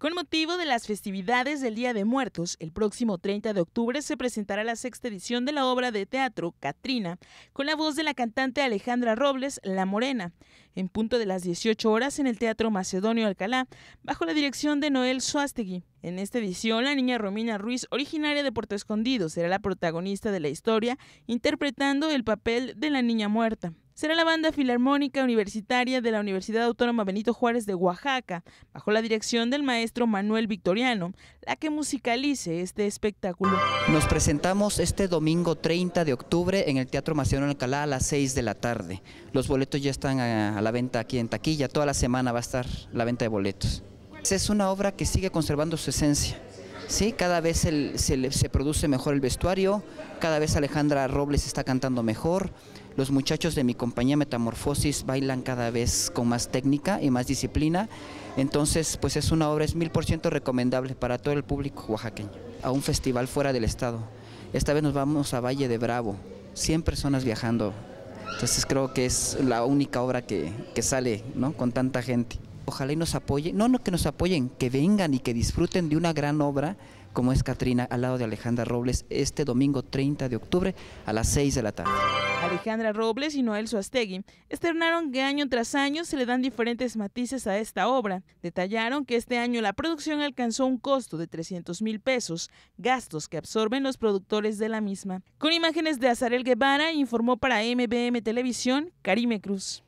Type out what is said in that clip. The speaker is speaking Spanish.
Con motivo de las festividades del Día de Muertos, el próximo 30 de octubre se presentará la sexta edición de la obra de teatro Catrina, con la voz de la cantante Alejandra Robles La Morena, en punto de las 18 horas en el Teatro Macedonio Alcalá, bajo la dirección de Noel Suástegui. En esta edición, la niña Romina Ruiz, originaria de Puerto Escondido, será la protagonista de la historia, interpretando el papel de la niña muerta será la Banda Filarmónica Universitaria de la Universidad Autónoma Benito Juárez de Oaxaca, bajo la dirección del maestro Manuel Victoriano, la que musicalice este espectáculo. Nos presentamos este domingo 30 de octubre en el Teatro Marciano Alcalá a las 6 de la tarde. Los boletos ya están a, la venta aquí en taquilla, toda la semana va a estar la venta de boletos. Es una obra que sigue conservando su esencia. Sí, cada vez se, produce mejor el vestuario, cada vez Alejandra Robles está cantando mejor, los muchachos de mi compañía Metamorfosis bailan cada vez con más técnica y más disciplina. Entonces, pues es una obra, es mil por ciento recomendable para todo el público oaxaqueño, a un festival fuera del estado. Esta vez nos vamos a Valle de Bravo, 100 personas viajando. Entonces creo que es la única obra que, sale ¿no? con tanta gente ojalá y nos apoyen, no, no que nos apoyen, que vengan y que disfruten de una gran obra como es Catrina al lado de Alejandra Robles este domingo 30 de octubre a las 6 de la tarde. Alejandra Robles y Noel Suastegui externaron que año tras año se le dan diferentes matices a esta obra. Detallaron que este año la producción alcanzó un costo de 300 mil pesos, gastos que absorben los productores de la misma. Con imágenes de Azarel Guevara, informó para MBM Televisión Karime Cruz.